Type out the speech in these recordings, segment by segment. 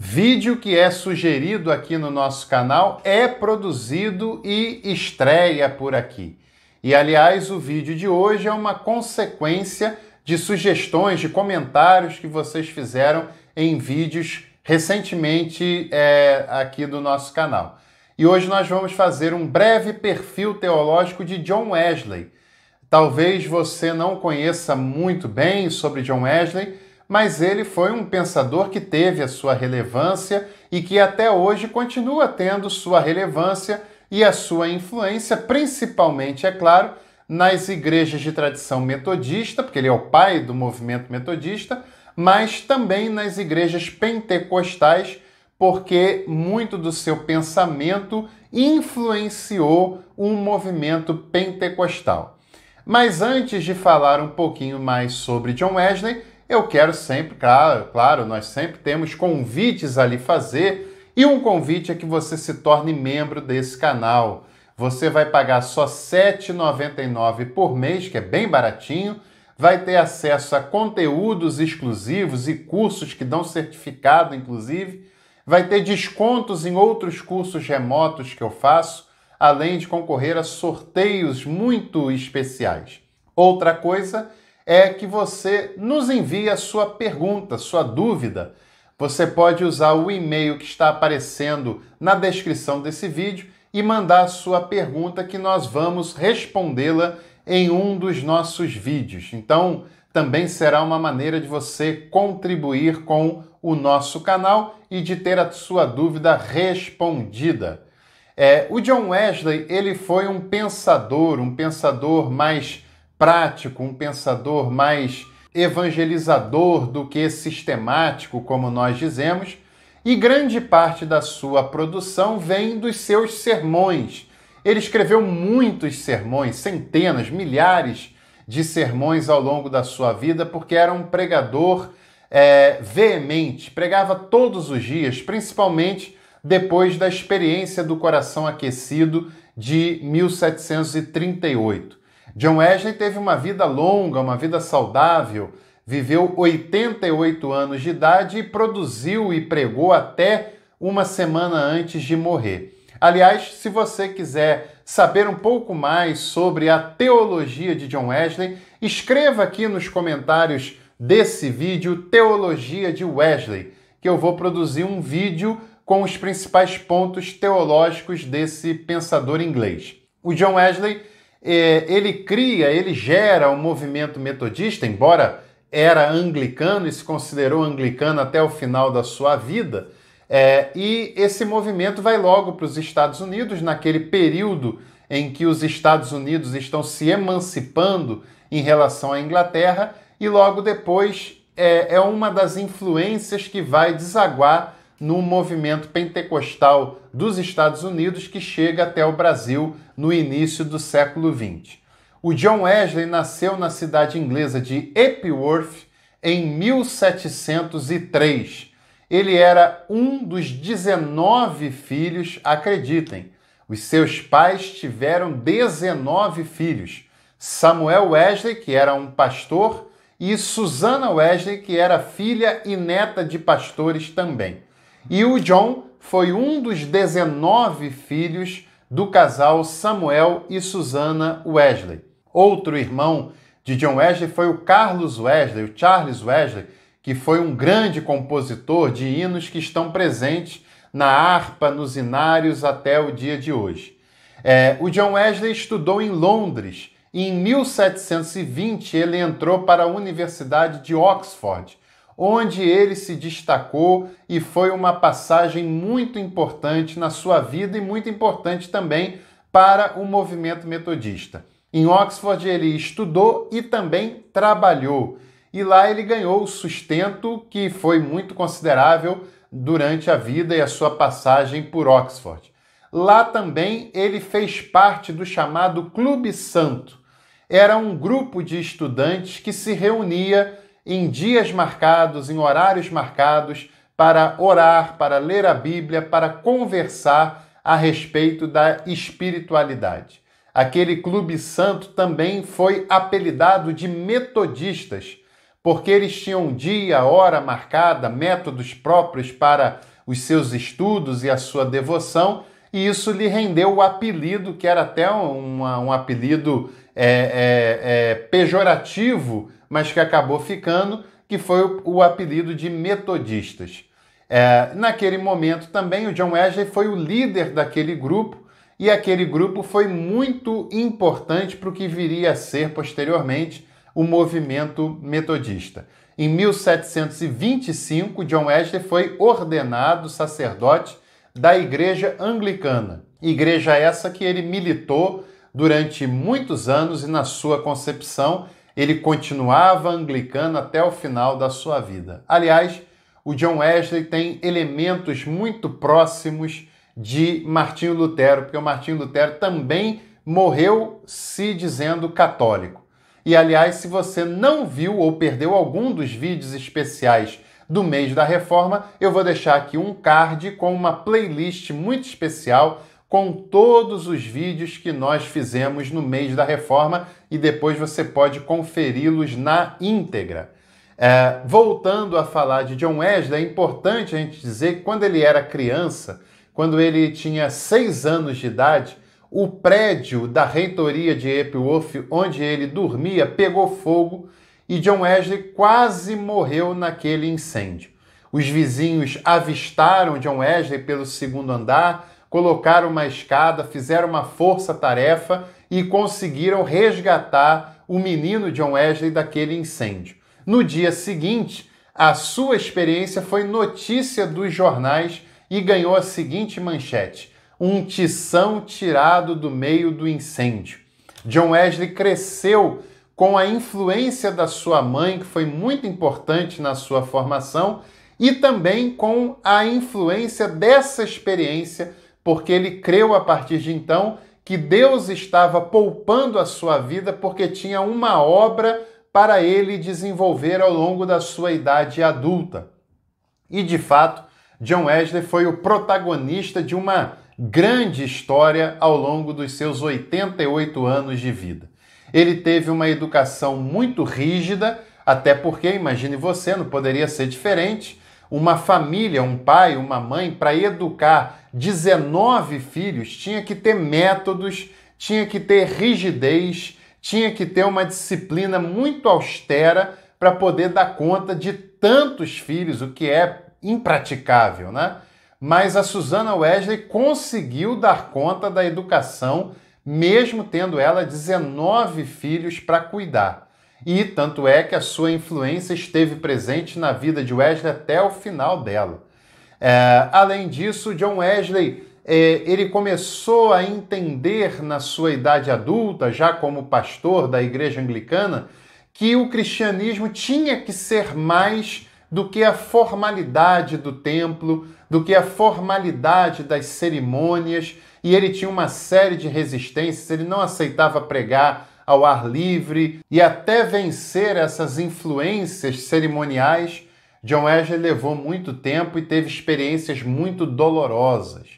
Vídeo que é sugerido aqui no nosso canal é produzido e estreia por aqui. E aliás, o vídeo de hoje é uma consequência de sugestões, de comentários que vocês fizeram em vídeos recentemente é, aqui do nosso canal. E hoje nós vamos fazer um breve perfil teológico de John Wesley. Talvez você não conheça muito bem sobre John Wesley mas ele foi um pensador que teve a sua relevância e que até hoje continua tendo sua relevância e a sua influência, principalmente, é claro, nas igrejas de tradição metodista, porque ele é o pai do movimento metodista, mas também nas igrejas pentecostais, porque muito do seu pensamento influenciou um movimento pentecostal. Mas antes de falar um pouquinho mais sobre John Wesley, eu quero sempre, claro, claro, nós sempre temos convites a lhe fazer e um convite é que você se torne membro desse canal. Você vai pagar só R$ 7,99 por mês, que é bem baratinho, vai ter acesso a conteúdos exclusivos e cursos que dão certificado, inclusive, vai ter descontos em outros cursos remotos que eu faço, além de concorrer a sorteios muito especiais. Outra coisa é que você nos envie a sua pergunta, sua dúvida. Você pode usar o e-mail que está aparecendo na descrição desse vídeo e mandar a sua pergunta que nós vamos respondê-la em um dos nossos vídeos. Então, também será uma maneira de você contribuir com o nosso canal e de ter a sua dúvida respondida. É, o John Wesley ele foi um pensador, um pensador mais prático, um pensador mais evangelizador do que sistemático, como nós dizemos, e grande parte da sua produção vem dos seus sermões. Ele escreveu muitos sermões, centenas, milhares de sermões ao longo da sua vida, porque era um pregador é, veemente, pregava todos os dias, principalmente depois da experiência do coração aquecido de 1738. John Wesley teve uma vida longa, uma vida saudável, viveu 88 anos de idade e produziu e pregou até uma semana antes de morrer. Aliás, se você quiser saber um pouco mais sobre a teologia de John Wesley, escreva aqui nos comentários desse vídeo Teologia de Wesley, que eu vou produzir um vídeo com os principais pontos teológicos desse pensador inglês. O John Wesley é, ele cria, ele gera o um movimento metodista, embora era anglicano e se considerou anglicano até o final da sua vida. É, e esse movimento vai logo para os Estados Unidos, naquele período em que os Estados Unidos estão se emancipando em relação à Inglaterra, e logo depois é, é uma das influências que vai desaguar no movimento pentecostal dos Estados Unidos que chega até o Brasil no início do século XX. O John Wesley nasceu na cidade inglesa de Epworth em 1703. Ele era um dos 19 filhos, acreditem. Os seus pais tiveram 19 filhos. Samuel Wesley, que era um pastor, e Susana Wesley, que era filha e neta de pastores também. E o John foi um dos 19 filhos do casal Samuel e Susana Wesley. Outro irmão de John Wesley foi o Carlos Wesley, o Charles Wesley, que foi um grande compositor de hinos que estão presentes na harpa, nos inários até o dia de hoje. É, o John Wesley estudou em Londres e em 1720 ele entrou para a Universidade de Oxford, onde ele se destacou e foi uma passagem muito importante na sua vida e muito importante também para o movimento metodista. Em Oxford, ele estudou e também trabalhou, e lá ele ganhou o sustento que foi muito considerável durante a vida e a sua passagem por Oxford. Lá também ele fez parte do chamado Clube Santo. Era um grupo de estudantes que se reunia em dias marcados, em horários marcados, para orar, para ler a Bíblia, para conversar a respeito da espiritualidade. Aquele clube santo também foi apelidado de metodistas, porque eles tinham dia, hora marcada, métodos próprios para os seus estudos e a sua devoção e isso lhe rendeu o apelido, que era até um, um apelido é, é, é, pejorativo, mas que acabou ficando, que foi o, o apelido de metodistas. É, naquele momento também o John Wesley foi o líder daquele grupo e aquele grupo foi muito importante para o que viria a ser posteriormente o movimento metodista. Em 1725, John Wesley foi ordenado sacerdote da Igreja Anglicana, igreja essa que ele militou durante muitos anos e, na sua concepção, ele continuava anglicano até o final da sua vida. Aliás, o John Wesley tem elementos muito próximos de Martinho Lutero, porque o Martinho Lutero também morreu se dizendo católico. E aliás, se você não viu ou perdeu algum dos vídeos especiais do mês da reforma, eu vou deixar aqui um card com uma playlist muito especial com todos os vídeos que nós fizemos no mês da reforma e depois você pode conferi-los na íntegra. É, voltando a falar de John Wesley, é importante a gente dizer que quando ele era criança, quando ele tinha seis anos de idade, o prédio da reitoria de Epworth, onde ele dormia, pegou fogo e John Wesley quase morreu naquele incêndio. Os vizinhos avistaram John Wesley pelo segundo andar, colocaram uma escada, fizeram uma força-tarefa e conseguiram resgatar o menino John Wesley daquele incêndio. No dia seguinte, a sua experiência foi notícia dos jornais e ganhou a seguinte manchete: Um tição tirado do meio do incêndio. John Wesley cresceu com a influência da sua mãe, que foi muito importante na sua formação, e também com a influência dessa experiência, porque ele creu a partir de então que Deus estava poupando a sua vida porque tinha uma obra para ele desenvolver ao longo da sua idade adulta. E de fato, John Wesley foi o protagonista de uma grande história ao longo dos seus 88 anos de vida. Ele teve uma educação muito rígida, até porque, imagine você, não poderia ser diferente. Uma família, um pai, uma mãe, para educar 19 filhos, tinha que ter métodos, tinha que ter rigidez, tinha que ter uma disciplina muito austera para poder dar conta de tantos filhos, o que é impraticável, né? Mas a Susana Wesley conseguiu dar conta da educação mesmo tendo ela 19 filhos para cuidar. E tanto é que a sua influência esteve presente na vida de Wesley até o final dela. É, além disso, John Wesley é, ele começou a entender na sua idade adulta, já como pastor da igreja anglicana, que o cristianismo tinha que ser mais do que a formalidade do templo, do que a formalidade das cerimônias, e ele tinha uma série de resistências, ele não aceitava pregar ao ar livre e até vencer essas influências cerimoniais, John Wesley levou muito tempo e teve experiências muito dolorosas.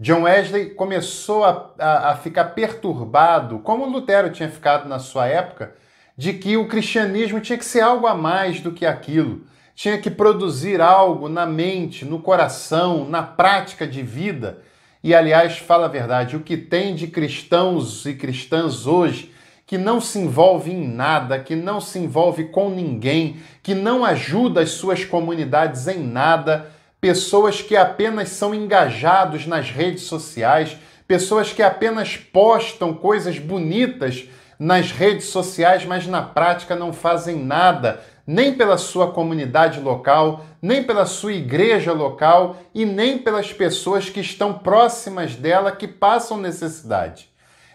John Wesley começou a, a, a ficar perturbado, como Lutero tinha ficado na sua época, de que o cristianismo tinha que ser algo a mais do que aquilo, tinha que produzir algo na mente, no coração, na prática de vida e aliás, fala a verdade, o que tem de cristãos e cristãs hoje que não se envolve em nada, que não se envolve com ninguém, que não ajuda as suas comunidades em nada, pessoas que apenas são engajados nas redes sociais, pessoas que apenas postam coisas bonitas nas redes sociais, mas na prática não fazem nada, nem pela sua comunidade local, nem pela sua igreja local e nem pelas pessoas que estão próximas dela que passam necessidade.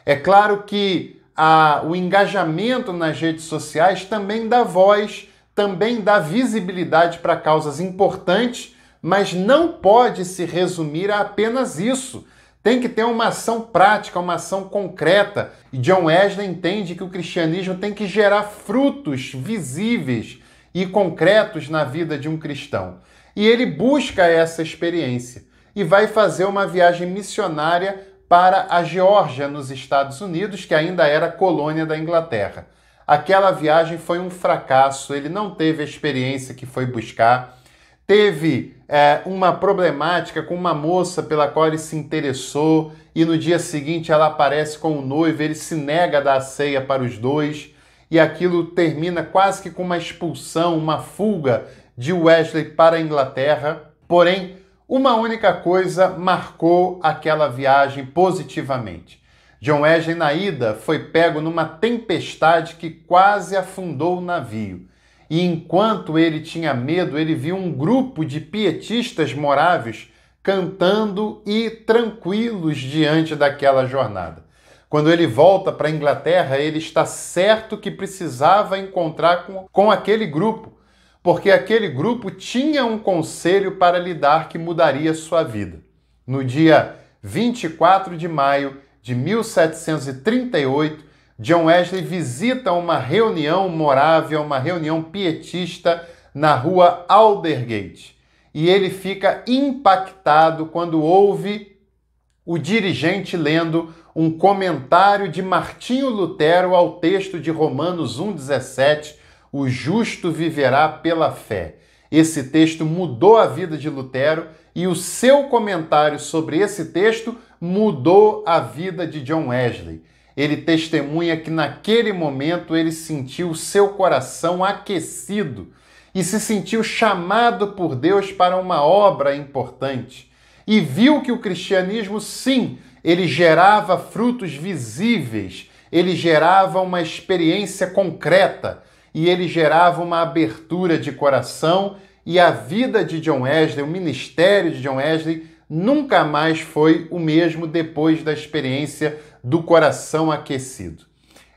É claro que a, o engajamento nas redes sociais também dá voz, também dá visibilidade para causas importantes, mas não pode se resumir a apenas isso. Tem que ter uma ação prática, uma ação concreta. E John Wesley entende que o cristianismo tem que gerar frutos visíveis, e concretos na vida de um cristão. E ele busca essa experiência e vai fazer uma viagem missionária para a Geórgia, nos Estados Unidos, que ainda era colônia da Inglaterra. Aquela viagem foi um fracasso, ele não teve a experiência que foi buscar, teve é, uma problemática com uma moça pela qual ele se interessou, e no dia seguinte ela aparece com o um noivo, ele se nega a dar a ceia para os dois e aquilo termina quase que com uma expulsão, uma fuga de Wesley para a Inglaterra. Porém, uma única coisa marcou aquela viagem positivamente. John Wesley, na ida, foi pego numa tempestade que quase afundou o navio. E enquanto ele tinha medo, ele viu um grupo de pietistas moráveis cantando e tranquilos diante daquela jornada. Quando ele volta para a Inglaterra, ele está certo que precisava encontrar com, com aquele grupo, porque aquele grupo tinha um conselho para lhe dar que mudaria sua vida. No dia 24 de maio de 1738, John Wesley visita uma reunião morável, uma reunião pietista na rua Aldergate. E ele fica impactado quando ouve o dirigente lendo um comentário de Martinho Lutero ao texto de Romanos 1,17: O justo viverá pela fé. Esse texto mudou a vida de Lutero e o seu comentário sobre esse texto mudou a vida de John Wesley. Ele testemunha que naquele momento ele sentiu seu coração aquecido e se sentiu chamado por Deus para uma obra importante. E viu que o cristianismo, sim, ele gerava frutos visíveis, ele gerava uma experiência concreta e ele gerava uma abertura de coração. E a vida de John Wesley, o ministério de John Wesley, nunca mais foi o mesmo depois da experiência do coração aquecido.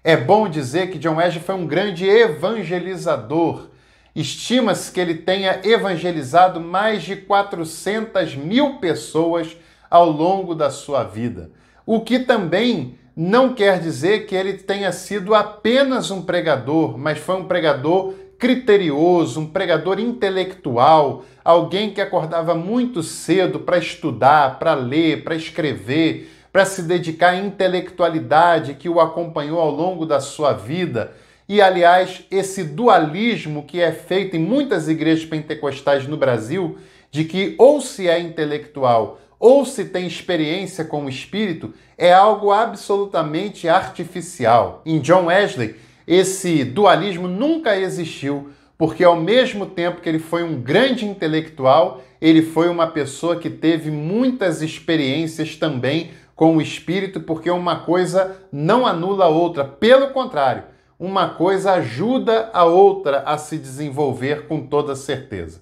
É bom dizer que John Wesley foi um grande evangelizador. Estima-se que ele tenha evangelizado mais de 400 mil pessoas ao longo da sua vida. O que também não quer dizer que ele tenha sido apenas um pregador, mas foi um pregador criterioso, um pregador intelectual, alguém que acordava muito cedo para estudar, para ler, para escrever, para se dedicar à intelectualidade que o acompanhou ao longo da sua vida. E, aliás, esse dualismo que é feito em muitas igrejas pentecostais no Brasil, de que ou se é intelectual ou se tem experiência com o espírito, é algo absolutamente artificial. Em John Wesley, esse dualismo nunca existiu, porque ao mesmo tempo que ele foi um grande intelectual, ele foi uma pessoa que teve muitas experiências também com o espírito, porque uma coisa não anula a outra, pelo contrário, uma coisa ajuda a outra a se desenvolver com toda certeza.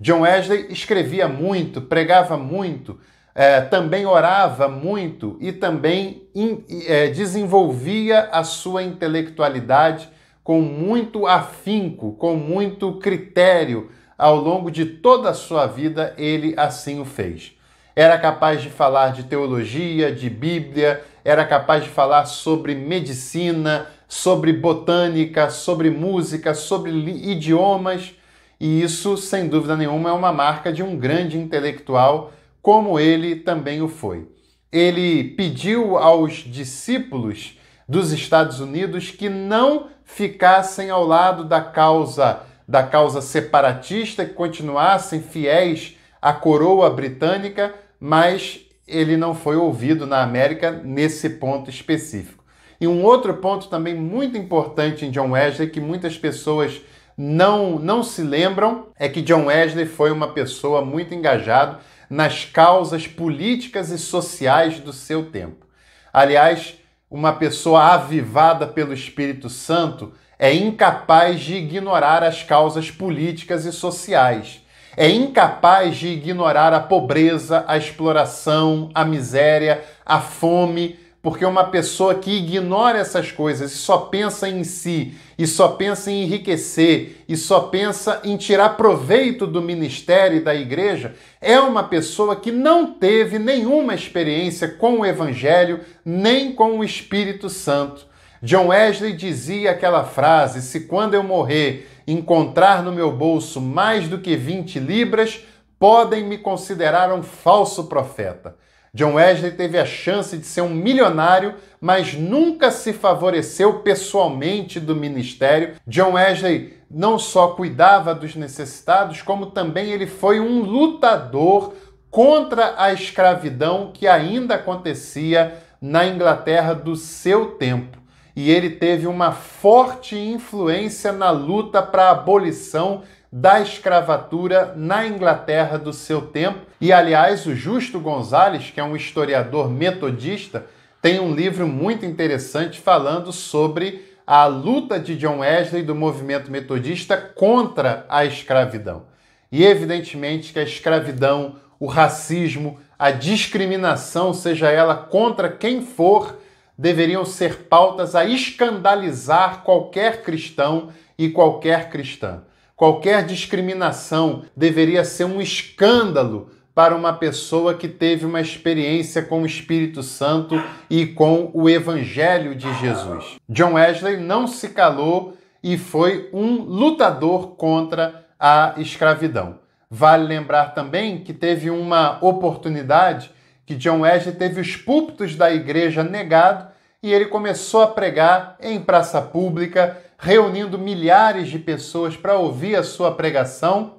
John Wesley escrevia muito, pregava muito, é, também orava muito e também in, é, desenvolvia a sua intelectualidade com muito afinco, com muito critério. Ao longo de toda a sua vida, ele assim o fez. Era capaz de falar de teologia, de Bíblia, era capaz de falar sobre medicina, sobre botânica, sobre música, sobre idiomas. E isso, sem dúvida nenhuma, é uma marca de um grande intelectual como ele também o foi. Ele pediu aos discípulos dos Estados Unidos que não ficassem ao lado da causa da causa separatista, que continuassem fiéis à coroa britânica, mas ele não foi ouvido na América nesse ponto específico. E um outro ponto também muito importante em John Wesley que muitas pessoas não não se lembram é que John Wesley foi uma pessoa muito engajado nas causas políticas e sociais do seu tempo. Aliás, uma pessoa avivada pelo Espírito Santo é incapaz de ignorar as causas políticas e sociais. É incapaz de ignorar a pobreza, a exploração, a miséria, a fome porque uma pessoa que ignora essas coisas e só pensa em si, e só pensa em enriquecer, e só pensa em tirar proveito do ministério e da igreja, é uma pessoa que não teve nenhuma experiência com o Evangelho nem com o Espírito Santo. John Wesley dizia aquela frase: Se quando eu morrer encontrar no meu bolso mais do que 20 libras, podem me considerar um falso profeta. John Wesley teve a chance de ser um milionário, mas nunca se favoreceu pessoalmente do ministério. John Wesley não só cuidava dos necessitados, como também ele foi um lutador contra a escravidão que ainda acontecia na Inglaterra do seu tempo. E ele teve uma forte influência na luta para a abolição da escravatura na Inglaterra do seu tempo. E aliás, o Justo Gonzalez, que é um historiador metodista, tem um livro muito interessante falando sobre a luta de John Wesley do movimento metodista contra a escravidão. E evidentemente que a escravidão, o racismo, a discriminação, seja ela contra quem for, deveriam ser pautas a escandalizar qualquer cristão e qualquer cristã. Qualquer discriminação deveria ser um escândalo para uma pessoa que teve uma experiência com o Espírito Santo e com o Evangelho de Jesus. John Wesley não se calou e foi um lutador contra a escravidão. Vale lembrar também que teve uma oportunidade que John Wesley teve os púlpitos da igreja negado e ele começou a pregar em praça pública, reunindo milhares de pessoas para ouvir a sua pregação,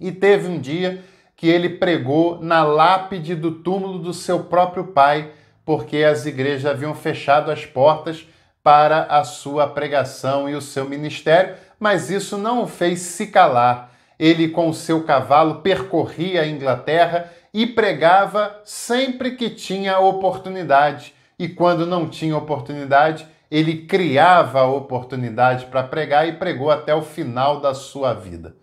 e teve um dia que ele pregou na lápide do túmulo do seu próprio pai, porque as igrejas haviam fechado as portas para a sua pregação e o seu ministério, mas isso não o fez se calar. Ele, com o seu cavalo, percorria a Inglaterra e pregava sempre que tinha oportunidade. E quando não tinha oportunidade, ele criava a oportunidade para pregar e pregou até o final da sua vida.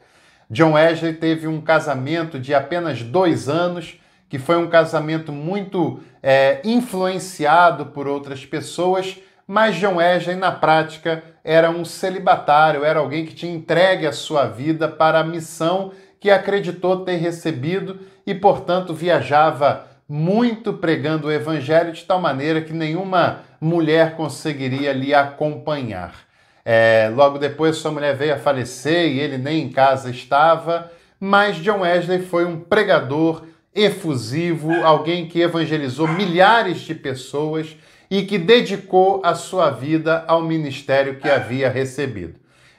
John Wesley teve um casamento de apenas dois anos, que foi um casamento muito é, influenciado por outras pessoas, mas John Wesley, na prática, era um celibatário, era alguém que tinha entregue a sua vida para a missão que acreditou ter recebido e, portanto, viajava muito pregando o evangelho de tal maneira que nenhuma mulher conseguiria lhe acompanhar. É, logo depois, sua mulher veio a falecer e ele nem em casa estava, mas John Wesley foi um pregador efusivo, alguém que evangelizou milhares de pessoas e que dedicou a sua vida ao ministério que havia recebido.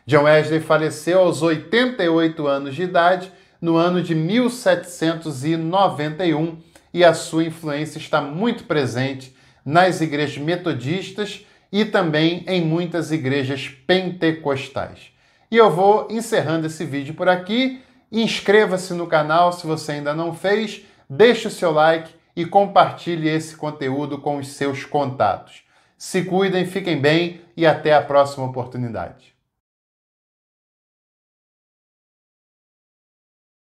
John Wesley faleceu aos 88 anos de idade no ano de 1791 e a sua influência está muito presente nas igrejas metodistas e também em muitas igrejas pentecostais. E eu vou encerrando esse vídeo por aqui. Inscreva-se no canal se você ainda não fez, deixe o seu like e compartilhe esse conteúdo com os seus contatos. Se cuidem, fiquem bem e até a próxima oportunidade.